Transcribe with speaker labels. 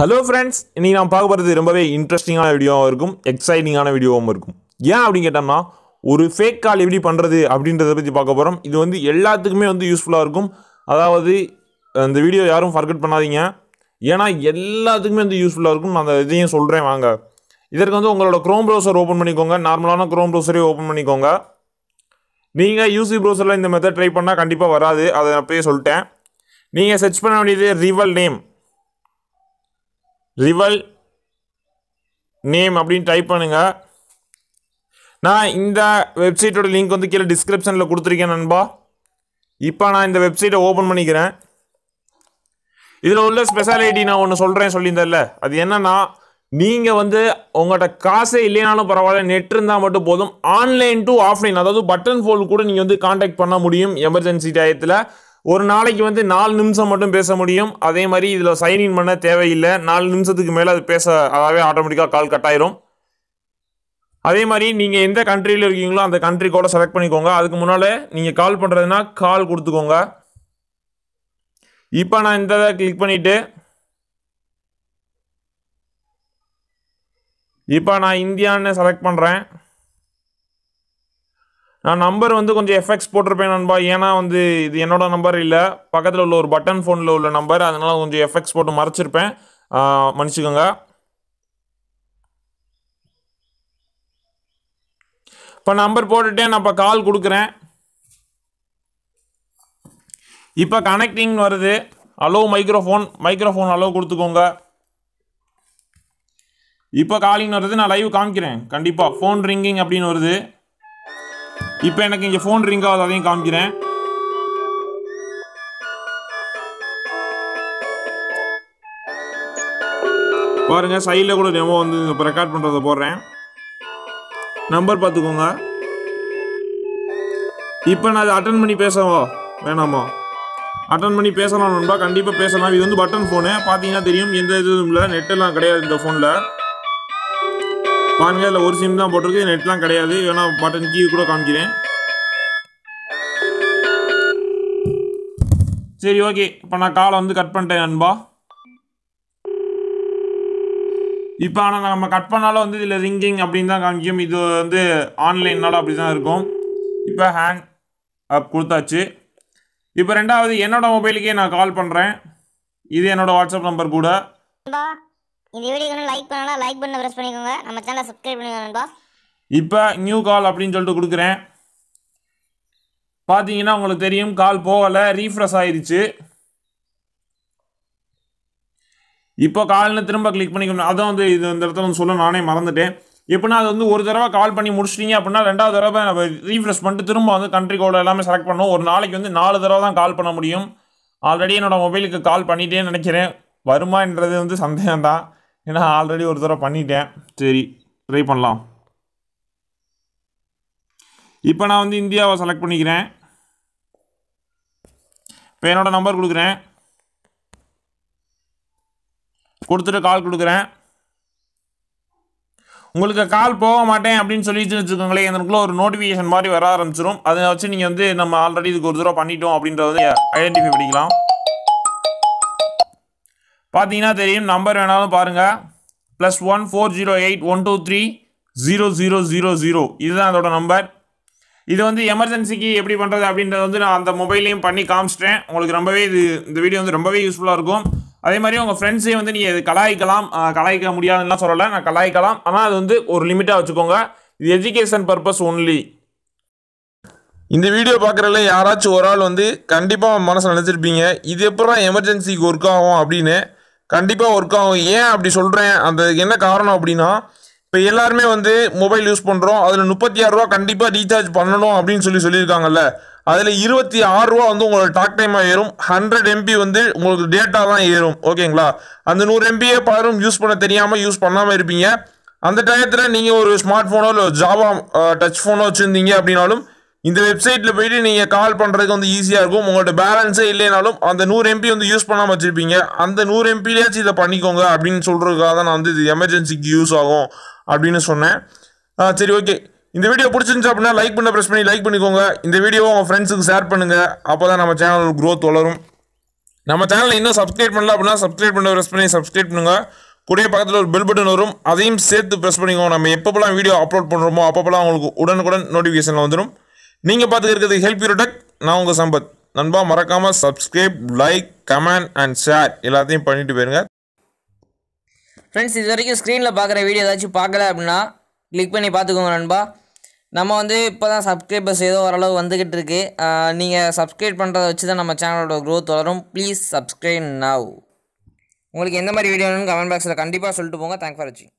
Speaker 1: hello friends இன்றைக்கி நான் பார்க்க போகிறது ரொம்பவே இன்ட்ரெஸ்டிங்கான வீடியோவும் இருக்கும் எக்ஸைட்டிங்கான வீடியோவும் இருக்கும் ஏன் அப்படின்னு கேட்டோம்னா ஒரு ஃபேக் கால் எப்படி பண்ணுறது அப்படின்றத பற்றி பார்க்க போகிறோம் இது வந்து எல்லாத்துக்குமே வந்து யூஸ்ஃபுல்லாக இருக்கும் அதாவது அந்த வீடியோ யாரும் ஃபர்கட் பண்ணாதீங்க ஏன்னா எல்லாத்துக்குமே வந்து யூஸ்ஃபுல்லாக இருக்கும் நான் அந்த இதையும் சொல்கிறேன் வாங்க இதற்கு வந்து உங்களோட க்ரோம் ப்ரௌசர் ஓப்பன் பண்ணிக்கோங்க நார்மலான க்ரோம் ப்ரௌசரே ஓப்பன் பண்ணிக்கோங்க நீங்கள் யூசி ப்ரௌசரில் இந்த மெத்தட் ட்ரை பண்ணால் கண்டிப்பாக வராது அதை அப்படியே சொல்லிட்டேன் நீங்கள் சர்ச் பண்ண வேண்டியது ரிவல் நேம் ரிவல் நேம் அப்படின்னு டைப் பண்ணுங்கள் நான் இந்த வெப்சைட்டோட லிங்க் வந்து கீழே டிஸ்கிரிப்ஷனில் கொடுத்துருக்கேன் நண்பா இப்போ நான் இந்த வெப்சைட்டை ஓப்பன் பண்ணிக்கிறேன் இதில் உள்ள ஸ்பெஷாலிட்டி நான் ஒன்று சொல்கிறேன் சொல்லியிருந்தேன்ல அது என்னென்னா நீங்கள் வந்து உங்கள்கிட்ட காசே இல்லைனாலும் பரவாயில்ல நெட் இருந்தால் மட்டும் போதும் ஆன்லைன் டு ஆஃப்லைன் அதாவது பட்டன் ஃபோன் கூட நீங்கள் வந்து காண்டாக்ட் பண்ண முடியும் எமர்ஜென்சி டயத்தில் ஒரு நாளைக்கு வந்து நாலு நிமிஷம் மட்டும் பேச முடியும் அதே மாதிரி இதில் சைன்இன் பண்ண தேவையில்லை நாலு நிமிஷத்துக்கு மேலே அது பேச அதாவே ஆட்டோமேட்டிக்காக கால் கட் ஆயிரும் அதே மாதிரி நீங்கள் எந்த கண்ட்ரியில் இருக்கீங்களோ அந்த கண்ட்ரி கூட செலக்ட் பண்ணிக்கோங்க அதுக்கு முன்னால் நீங்கள் கால் பண்ணுறதுனா கால் கொடுத்துக்கோங்க இப்போ நான் இந்த கிளிக் பண்ணிவிட்டு இப்போ நான் இந்தியான்னு செலக்ட் பண்ணுறேன் நான் நம்பர் வந்து கொஞ்சம் எஃப்எக்ஸ் போட்டிருப்பேன் நண்பா ஏன்னா வந்து இது என்னோட நம்பர் இல்லை பக்கத்தில் உள்ள ஒரு பட்டன் ஃபோனில் உள்ள நம்பர் அதனால் கொஞ்சம் எஃப்எக்ஸ் போட்டு மறைச்சிருப்பேன் மன்னிச்சுக்கோங்க இப்போ நம்பர் போட்டுட்டேன் நான் இப்போ கால் கொடுக்குறேன் இப்போ கனெக்டிங் வருது அலோ மைக்ரோஃபோன் மைக்ரோஃபோன் அலோ கொடுத்துக்கோங்க இப்போ காலிங் வருது நான் லைவ் காமிக்கிறேன் கண்டிப்பாக ஃபோன் ரிங்கிங் அப்படின்னு வருது இப்போ எனக்கு இங்கே ஃபோன் ரிங் ஆகுது அதையும் காமிக்கிறேன் பாருங்க சைடில் கூட டெமோ வந்து இப்போ ரெக்கார்ட் பண்ணுறத போடுறேன் நம்பர் பார்த்துக்கோங்க இப்போ நான் அதை அட்டன் பண்ணி பேசவோ வேணாமா அட்டன் பண்ணி பேசலாம் நண்பா கண்டிப்பாக பேசலாம் இது வந்து பட்டன் ஃபோனு பார்த்தீங்கன்னா தெரியும் எந்த இதுவும் இல்லை நெட்டெல்லாம் கிடையாது இந்த ஃபோனில் பாருங்கள் இதில் ஒரு சிம் தான் போட்டிருக்கு நெட்லாம் கிடையாது வேணா பட்டன் கீ கூட காமிக்கிறேன் சரி ஓகே இப்போ நான் காலை வந்து கட் பண்ணிட்டேன் நண்பா இப்போ ஆனால் நம்ம கட் பண்ணாலும் வந்து இதில் ரிங்கிங் அப்படின்னு தான் காமிக்கும் இது வந்து ஆன்லைன்னாலும் அப்படி தான் இருக்கும் இப்போ ஹேங் அப் கொடுத்தாச்சு இப்போ ரெண்டாவது என்னோடய மொபைலுக்கே நான் கால் பண்ணுறேன் இது என்னோடய வாட்ஸ்அப் நம்பர் கூட இந்த வீடியோக்கு லைக் பண்ணலாம் லைக் பண்ண ப்ரெஸ் பண்ணிக்கோங்க நம்ம சேனலை சப்ஸ்கிரைப் பண்ணிக்கோங்க இப்போ நியூ கால் அப்படின்னு சொல்லிட்டு கொடுக்குறேன் பார்த்தீங்கன்னா உங்களுக்கு தெரியும் கால் போகலை ரீஃப்ரெஷ் ஆயிடுச்சு இப்போ கால்னு திரும்ப கிளிக் பண்ணிக்கணும் அதான் வந்து இது இந்த இடத்துல வந்து சொல்ல நானே மறந்துட்டேன் எப்படின்னா அது வந்து ஒரு தடவை கால் பண்ணி முடிச்சிட்டீங்க அப்படின்னா ரெண்டாவது தடவை நம்ம ரீஃப்ரெஷ் பண்ணிட்டு திரும்ப வந்து கண்ட்ரி கோடு எல்லாமே செலக்ட் பண்ணுவோம் ஒரு நாளைக்கு வந்து நாலு தடவை தான் கால் பண்ண முடியும் ஆல்ரெடி என்னோடய மொபைலுக்கு கால் பண்ணிகிட்டே நினைக்கிறேன் வருமான்றது வந்து சந்தேகம் தான் ஏன்னா ஆல்ரெடி ஒரு தடவை பண்ணிட்டேன் சரி ட்ரை பண்ணலாம் இப்போ நான் வந்து இந்தியாவை செலக்ட் பண்ணிக்கிறேன் இப்போ என்னோடய நம்பர் கொடுக்குறேன் கொடுத்துட்டு கால் கொடுக்குறேன் உங்களுக்கு கால் போக மாட்டேன் அப்படின்னு சொல்லிட்டு வச்சுக்கோங்களேன் எனக்குள்ள ஒரு நோட்டிஃபிகேஷன் மாதிரி வர ஆரம்பிச்சிடும் அதை வச்சு நீங்கள் வந்து நம்ம ஆல்ரெடி இதுக்கு ஒரு தடவை பண்ணிட்டோம் அப்படின்றத ஐடென்டிஃபை பண்ணிக்கலாம் பார்த்தீங்கன்னா தெரியும் நம்பர் வேணாலும் பாருங்கள் plus one four zero eight one two three zero zero zero zero இதுதான் அதோட நம்பர் இது வந்து எமர்ஜென்சிக்கு எப்படி பண்ணுறது அப்படின்றத வந்து நான் அந்த மொபைல்லையும் பண்ணி காமிச்சிட்டேன் உங்களுக்கு ரொம்பவே இது இந்த வீடியோ வந்து ரொம்பவே யூஸ்ஃபுல்லாக இருக்கும் அதே மாதிரி உங்கள் ஃப்ரெண்ட்ஸையும் வந்து நீங்கள் இது கலாய்க்கலாம் கலாய்க்க முடியாதுன்னா சொல்லலை நான் கலாய்க்கலாம் ஆனால் அது வந்து ஒரு லிமிட்டாக வச்சுக்கோங்க இது எஜுகேஷன் பர்பஸ் ஒன்லி இந்த வீடியோ பார்க்குறதுல யாராச்சும் ஒரு ஆள் வந்து கண்டிப்பாக மனசு நினச்சிருப்பீங்க இது எப்பறம் எமர்ஜென்சிக்கு ஒர்க் ஆகும் அப்படின்னு கண்டிப்பாக ஒர்க் ஆகும் ஏன் அப்படி சொல்கிறேன் அந்த என்ன காரணம் அப்படின்னா இப்போ எல்லாருமே வந்து மொபைல் யூஸ் பண்ணுறோம் அதில் முப்பத்தி ஆறுரூவா கண்டிப்பாக ரீசார்ஜ் பண்ணணும் அப்படின்னு சொல்லி சொல்லியிருக்காங்கல்ல அதில் இருபத்தி ஆறுரூவா வந்து உங்களோட டாக் டைம் ஏறும் ஹண்ட்ரட் எம்பி வந்து உங்களுக்கு டேட்டா தான் ஏறும் ஓகேங்களா அந்த நூறு எம்பியே பலரும் யூஸ் பண்ண தெரியாமல் யூஸ் பண்ணாமல் இருப்பீங்க அந்த டயத்தில் நீங்கள் ஒரு ஸ்மார்ட் ஃபோனோ இல்லை ஜாவா டச் ஃபோனோ வச்சுருந்தீங்க அப்படின்னாலும் இந்த வெப்சைட்டில் போயிட்டு நீங்கள் கால் பண்ணுறதுக்கு வந்து ஈஸியாக இருக்கும் உங்கள்கிட்ட பேலன்ஸே இல்லைனாலும் அந்த நூறு எம்பி வந்து யூஸ் பண்ணாமல் வச்சுருப்பீங்க அந்த நூறு எம்பிலேயாச்சும் இதை பண்ணிக்கோங்க அப்படின்னு சொல்கிறதுக்காக தான் நான் வந்து இது எமர்ஜென்சிக்கு யூஸ் ஆகும் அப்படின்னு சொன்னேன் சரி ஓகே இந்த வீடியோ பிடிச்சிருந்துச்சு அப்படின்னா லைக் பண்ண ப்ரெஸ் பண்ணி லைக் பண்ணிக்கோங்க இந்த வீடியோ உங்கள் ஃப்ரெண்ட்ஸுக்கு ஷேர் பண்ணுங்கள் அப்போ தான் நம்ம சேனல் க்ரோத் வளரும் நம்ம சேனல் இன்னும் சப்ஸ்கிரைப் பண்ணல அப்படின்னா சப்ஸ்கிரைப் பண்ண ப்ரெஸ் பண்ணி சப்ஸ்கிரைப் பண்ணுங்க கூடிய பக்கத்தில் ஒரு பெல் பட்டன் வரும் அதையும் சேர்த்து ப்ரெஸ் பண்ணிக்கோங்க நம்ம எப்பப்போலாம் வீடியோ அப்லோட் பண்ணுறோமோ அப்பப்போலாம் உங்களுக்கு உடனுக்குடன் நோட்டிஃபிகேஷன் வந்துடும் நீங்கள் பார்த்துக்கிறது ஹெல்ப் யூரோடெக் நான் உங்கள் சம்பத் நண்பா மறக்காமல் subscribe like comment and share எல்லாத்தையும் பண்ணிட்டு போயிருங்க ஃப்ரெண்ட்ஸ் இது வரைக்கும் ஸ்க்ரீனில் பார்க்குற வீடியோ ஏதாச்சும் பார்க்கல அப்படின்னா கிளிக் பண்ணி பார்த்துக்கோங்க நண்பா நம்ம வந்து இப்போ தான் சப்ஸ்கிரைபர்ஸ் ஏதோ ஓரளவு வந்துக்கிட்டு இருக்கு நீங்கள் சப்ஸ்கிரைப் பண்ணுறத வச்சு தான் நம்ம சேனலோட க்ரோத் வளரும் ப்ளீஸ் சப்ஸ்கிரைப் நவ் உங்களுக்கு எந்த மாதிரி வீடியோ வேணும்னு கமெண்ட் பாக்ஸில் கண்டிப்பாக சொல்லிட்டு போங்க தேங்க்ஸ் ஃபார் வாட்சிங்